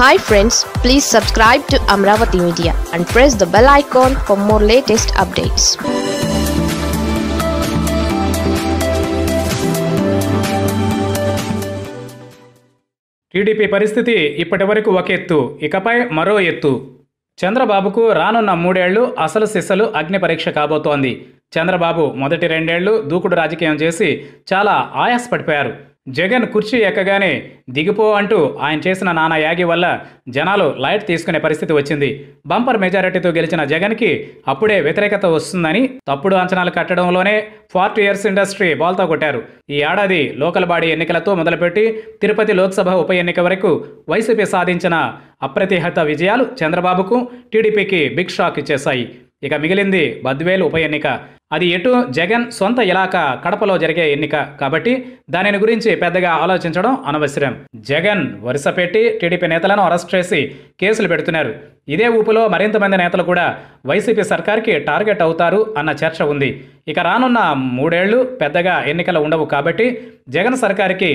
hi friends please subscribe to Amaravati media and press the bell icon for more latest updates TDP పరిస్థితి ఇప్పటి వరకు ఒక ఎత్తు ఇకపై మరో ఎత్తు చంద్రబాబుకు రానున్న మూడేళ్లు అసలు సిసలు అగ్ని పరీక్ష కాబోతోంది చంద్రబాబు మొదటి రెండేళ్లు దూకుడు రాజకీయం చేసి చాలా ఆయాసపడిపోయారు జగన్ కుర్చీ ఎక్కగానే దిగిపో అంటూ ఆయన చేసిన నానా యాగి వల్ల జనాలు లైట్ తీసుకునే పరిస్థితి వచ్చింది బంపర్ మెజారిటీతో గెలిచిన జగన్కి అప్పుడే వ్యతిరేకత వస్తుందని తప్పుడు అంచనాలు కట్టడంలోనే ఫార్టీ ఇయర్స్ ఇండస్ట్రీ బాల్తో కొట్టారు ఈ ఏడాది లోకల్ బాడీ ఎన్నికలతో మొదలుపెట్టి తిరుపతి లోక్సభ ఉప ఎన్నిక వరకు వైసీపీ సాధించిన అప్రతిహత విజయాలు చంద్రబాబుకు టీడీపీకి బిగ్ షాక్ ఇచ్చేశాయి ఇక మిగిలింది బద్వేలు ఉప ఎన్నిక అది ఎటు జగన్ సొంత ఇలాక కడపలో జరిగే ఎన్నిక కాబట్టి దానిని గురించి పెద్దగా ఆలోచించడం అనవసరం జగన్ వరుస పెట్టి టీడీపీ నేతలను అరెస్ట్ చేసి కేసులు పెడుతున్నారు ఇదే ఊపులో మరింత మంది నేతలు కూడా వైసీపీ సర్కార్కి టార్గెట్ అవుతారు అన్న చర్చ ఉంది ఇక రానున్న మూడేళ్లు పెద్దగా ఎన్నికలు ఉండవు కాబట్టి జగన్ సర్కార్కి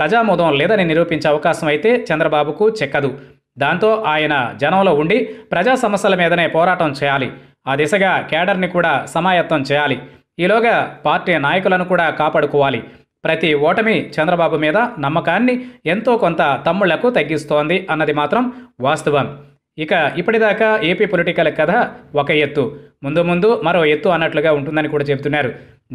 ప్రజామోదం లేదని నిరూపించే అవకాశం అయితే చంద్రబాబుకు చెక్కదు దాంతో ఆయన జనంలో ఉండి ప్రజా సమస్యల మీదనే పోరాటం చేయాలి ఆ దిశగా కేడర్ని కూడా సమాయత్తం చేయాలి ఈలోగా పార్టీ నాయకులను కూడా కాపాడుకోవాలి ప్రతి ఓటమి చంద్రబాబు మీద నమ్మకాన్ని ఎంతో కొంత తమ్ముళ్లకు తగ్గిస్తోంది అన్నది మాత్రం వాస్తవం ఇక ఇప్పటిదాకా ఏపీ పొలిటికల్ కథ ఒక ఎత్తు ముందు ముందు మరో ఎత్తు అన్నట్లుగా ఉంటుందని కూడా చెబుతున్నారు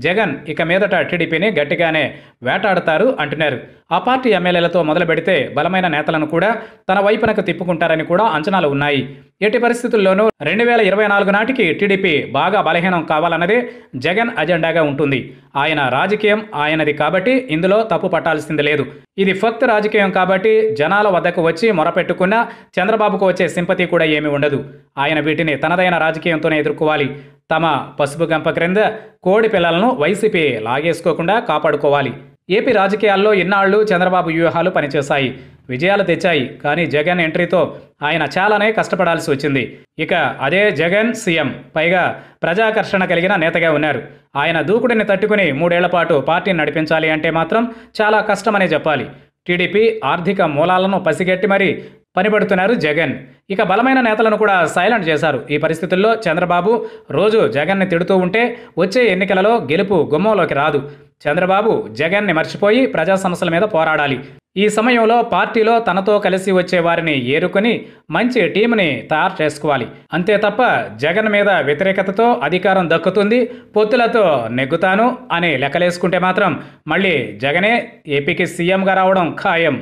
జగన్ ఇక మీదట టీడీపీని గట్టిగానే వేటాడతారు అంటున్నారు ఆ పార్టీ ఎమ్మెల్యేలతో మొదలు పెడితే బలమైన నేతలను కూడా తన వైపునకు తిప్పుకుంటారని కూడా అంచనాలు ఉన్నాయి ఎట్టి పరిస్థితుల్లోనూ రెండు వేల ఇరవై నాలుగు నాటికి టీడీపీ బాగా బలహీనం కావాలన్నది జగన్ అజెండాగా ఉంటుంది ఆయన రాజకీయం ఆయనది కాబట్టి ఇందులో తప్పు పట్టాల్సింది లేదు ఇది ఫక్త్ రాజకీయం కాబట్టి జనాల వద్దకు వచ్చి మొరపెట్టుకున్న చంద్రబాబుకు వచ్చే సింపతి కూడా ఏమీ ఉండదు ఆయన వీటిని తనదైన రాజకీయంతోనే ఎదుర్కోవాలి తమ పసుపు గంప క్రింద కోడి పిల్లలను వైసీపీ లాగేసుకోకుండా కాపాడుకోవాలి ఏపీ రాజకీయాల్లో ఇన్నాళ్లు చంద్రబాబు వ్యూహాలు పనిచేశాయి విజయాలు తెచ్చాయి కానీ జగన్ ఎంట్రీతో ఆయన చాలానే కష్టపడాల్సి వచ్చింది ఇక అదే జగన్ సీఎం పైగా ప్రజాకర్షణ కలిగిన నేతగా ఉన్నారు ఆయన దూకుడిని తట్టుకుని మూడేళ్ల పాటు పార్టీని నడిపించాలి అంటే మాత్రం చాలా కష్టమనే చెప్పాలి టీడీపీ ఆర్థిక మూలాలను పసిగట్టి మరీ పనిపడుతున్నారు జగన్ ఇక బలమైన నేతలను కూడా సైలెంట్ చేశారు ఈ పరిస్థితుల్లో చంద్రబాబు రోజు జగన్ని తిడుతూ ఉంటే వచ్చే ఎన్నికలలో గెలుపు గుమ్మంలోకి రాదు చంద్రబాబు జగన్ని మర్చిపోయి ప్రజా సమస్యల మీద పోరాడాలి ఈ సమయంలో పార్టీలో తనతో కలిసి వచ్చే వారిని ఏరుకొని మంచి టీంని తయారు చేసుకోవాలి అంతే తప్ప జగన్ మీద వ్యతిరేకతతో అధికారం దక్కుతుంది పొత్తులతో నెగ్గుతాను అని లెక్కలేసుకుంటే మాత్రం మళ్ళీ జగనే ఏపీకి సీఎంగా రావడం ఖాయం